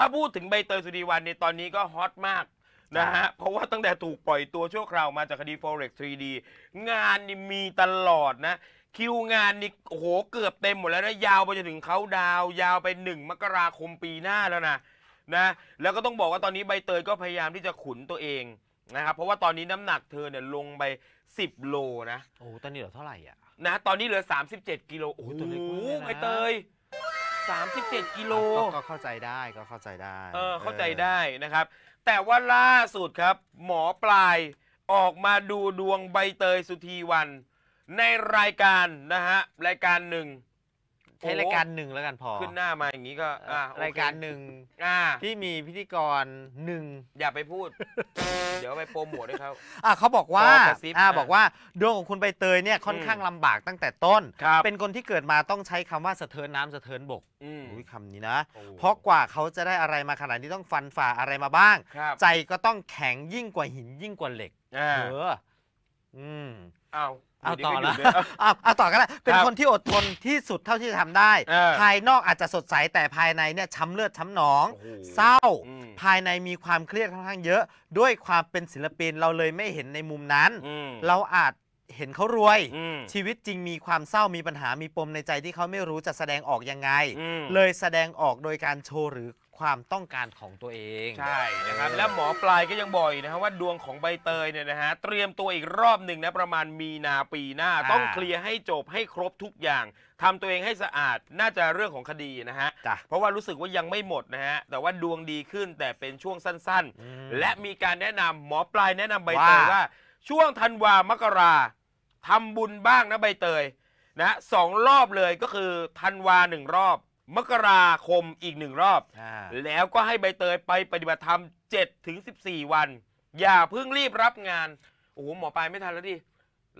ถ้าพูดถึงใบเตยสุดีวันในตอนนี้ก็ฮอตมากนะฮะเพราะว่าตั้งแต่ถูกปล่อยตัวชั่วคราวมาจากคดี Forex 3D งานนี่มีตลอดนะ คิวงานนี่โหเกือบเต็มหมดแล้วนะยาวไปจนถึงเขาดาวยาวไปหนึ่งมกราคมปีหน้าแล้วนะนะ แล้วก็ต้องบอกว่าตอนนี้ใบเตยก็พยายามที่จะขุนตัวเองนะครับเพราะว่าตอนนี้น้ำหนักเธอเนี่ยลงไป 10โลนะโอ้ตอนนี้เหลือเท่าไหร่อ่ะนะตอนนี้เหลือ37กิโลโอ้ตโหใบเตย37 กิโลก็เข้าใจได้ก็เข้าใจได้ เออเข้าใจได้นะครับ แต่ว่าล่าสุดครับหมอปลายออกมาดูดวงใบเตยสุธีวันในรายการนะฮะ รายการหนึ่งใช้รายการหนึ่งแล้วกันพอขึ้นหน้ามา อย่างนี้ก็อ่ารายการหนึ่งอ่าที่มีพิธีกรหนึ่งอย่าไปพูด เดี๋ยวไปโปรโมทให้เขาอ่เขาบอกว่าอกบอ่บอกว่าดวงของคุณใบเตยเนี่ย ค่อนข้างลำบากตั้งแต่ต้น เป็นคนที่เกิดมาต้องใช้คำว่าสะเทินน้ำสะเทินบกอือคำนี้นะเพราะกว่าเขาจะได้อะไรมาขนาดนี้ต้องฟันฝ่าอะไรมาบ้าง ใจก็ต้องแข็งยิ่งกว่าหินยิ่งกว่าเหล็กเออ อืมอ้าวเอาต่อละอ่ะ เอาต่อกันละเป็นคนที่อดทนที่สุดเท่าที่จะทำได้ ภายนอกอาจจะสดใสแต่ภายในเนี่ยช้ำเลือดช้ำหนอง เศร้า ภายในมีความเครียดค่อนข้างเยอะ ด้วยความเป็นศิลปินเราเลยไม่เห็นในมุมนั้น เราอาจเห็นเขารวย ชีวิตจริงมีความเศร้ามีปัญหามีปมในใจที่เขาไม่รู้จะแสดงออกยังไง เลยแสดงออกโดยการโชว์หรือความต้องการของตัวเอง ใช่นะครับและหมอปลายก็ยังบอกอยนะับว่าดวงของใบเตยเนี่ยนะฮะเตรียมตัวอีกรอบหนึ่งนะ ประมาณมีนาปีหน้า ต้องเคลียร์ให้จบให้ครบทุกอย่างทำตัวเองให้สะอาดน่าจะเรื่องของคดีนะฮะะเพราะว่ารู้สึกว่ายังไม่หมดนะฮะแต่ว่าดวงดีขึ้นแต่เป็นช่วงสั้น ๆ และมีการแนะนำหมอปลายแนะนำใบเตยว่าว่า ช่วงธันวา มกราทำบุญบ้างนะใบเตยนะสองรอบเลยก็คือธันวาหนึ่งรอบมกราคมอีกหนึ่งรอบอแล้วก็ให้ใบเตยไปปฏิบัติธรรม7ถึง14 วัน อย่าเพิ่งรีบรับงาน โอ้โหหมอปลายไม่ทันแล้วดิ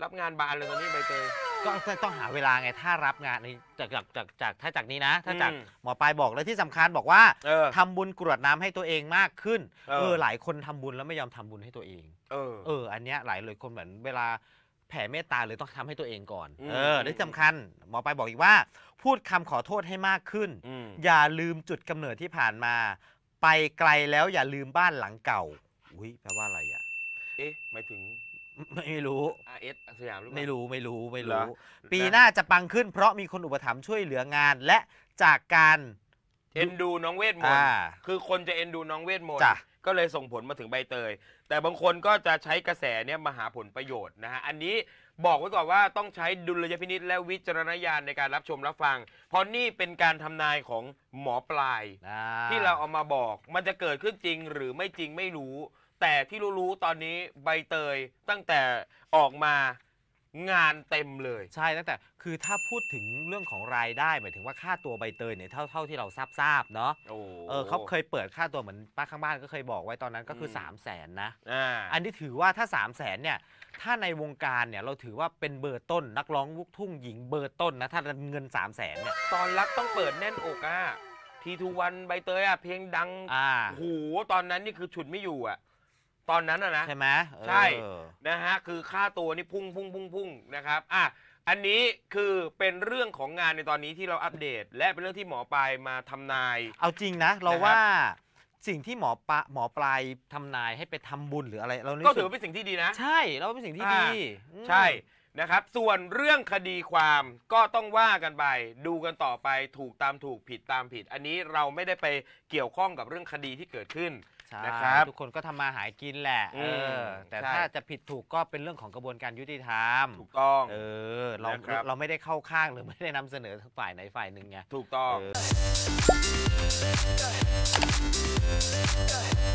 รับงานบานเลยตอนนี้ใบเตยก็ต้องต้องหาเวลาไงถ้ารับงานนีจากจากจากจากถ้าจากนี้นะ ถ้าจากหมอปลายบอกแล้วที่สำคัญบอกว่า ทำทำบุญกรวดน้ำให้ตัวเองมากขึ้นเออหลายคนทำบุญแล้วไม่ยอมทำบุญให้ตัวเองเออเออ อันเนี้ยหลายเลยคนเหมือนเวลาแผ่เมตตาเลยต้องทำให้ตัวเองก่อนเออที่สำคัญหมอปลายบอกอีกว่าพูดคำขอโทษให้มากขึ้น อย่าลืมจุดกำเนิดที่ผ่านมา ไปไกลแล้วอย่าลืมบ้านหลังเก่าอุ้ยแปลว่าอะไรอ่ะ เอ๊ะหมายถึงไม่รู้อาเอสสยามรู้เปล่าไม่รู้ไม่รู้ไม่รู้ ปีหน้าจะปังขึ้นเพราะมีคนอุปถัมภ์ช่วยเหลืองาน และจากการ เอ็นดูน้องเวทมนต์คือคนจะเอ็นดูน้องเวทมนต์ก็เลยส่งผลมาถึงใบเตย แต่บางคนก็จะใช้กระแสเนี่ยมาหาผลประโยชน์นะฮะอันนี้บอกไว้ก่อนว่าต้องใช้ดุลยพินิษและวิจารณญาณในการรับชมรับฟัง เพราะนี่เป็นการทำนายของหมอปลาย ที่เราเอามาบอกมันจะเกิดขึ้นจริงหรือไม่จริงไม่รู้ แต่ที่รู้ๆตอนนี้ใบเตยตั้งแต่ออกมางานเต็มเลยใช่ตั้งแต่คือถ้าพูดถึงเรื่องของรายได้หมายถึงว่าค่าตัวใบเตยเนี่ยเท่าเท่าที่เราทราบทราบเนาะโอ้เออเขาเคยเปิดค่าตัวเหมือนป้าข้างบ้านก็เคยบอกไว้ตอนนั้นก็คือ3ม0 0 0แสนนะอ่าอันนี้ถือว่าถ้า 3 0 0แสนเนี่ยถ้าในวงการเนี่ยเราถือว่าเป็นเบอร์ต้นนักร้องลูกทุ่งหญิงเบอร์ต้นนะถ้าเงิน 3 0 0แสนเนี่ยตอนรักต้องเปิดแน่นอกอ่ะทีทูวันใบเตยอ่ะเพลงดังอ่าโอ้โหตอนนั้นนี่คือฉุดไม่อยู่อ่ะตอนนั้นอะนะ ใช่ไหมใช่นะฮะคือค่าตัวนี่พุ่งพุ่งพุ่งพุ่งนะครับอ่ะอันนี้คือเป็นเรื่องของงานในตอนนี้ที่เราอัปเดต และเป็นเรื่องที่หมอปลายมาทำนาย เอาจริงนะ เราว่าสิ่งที่หมอปะหมอปลายทำนายให้ไปทำบุญหรืออะไรเราก็ถือว่าเป็นสิ่งที่ดีนะ ใช่เราเป็นสิ่งที่ดี ใช่นะครับ ส่วนเรื่องคดีความก็ต้องว่ากันไป ดูกันต่อไปถูกตามถูกผิดตามผิด อันนี้เราไม่ได้ไปเกี่ยวข้องกับเรื่องคดีที่เกิดขึ้นนะครับทุกคนก็ทำมาหากินแหละเออแต่ถ้าจะผิดถูกก็เป็นเรื่องของกระบวนการยุติธรรมถูกต้อง เออเรารเราไม่ได้เข้าข้างหรือไม่ได้นำเสนอฝ่ายไหนฝ่ายหนึ่งไงถูกต้อง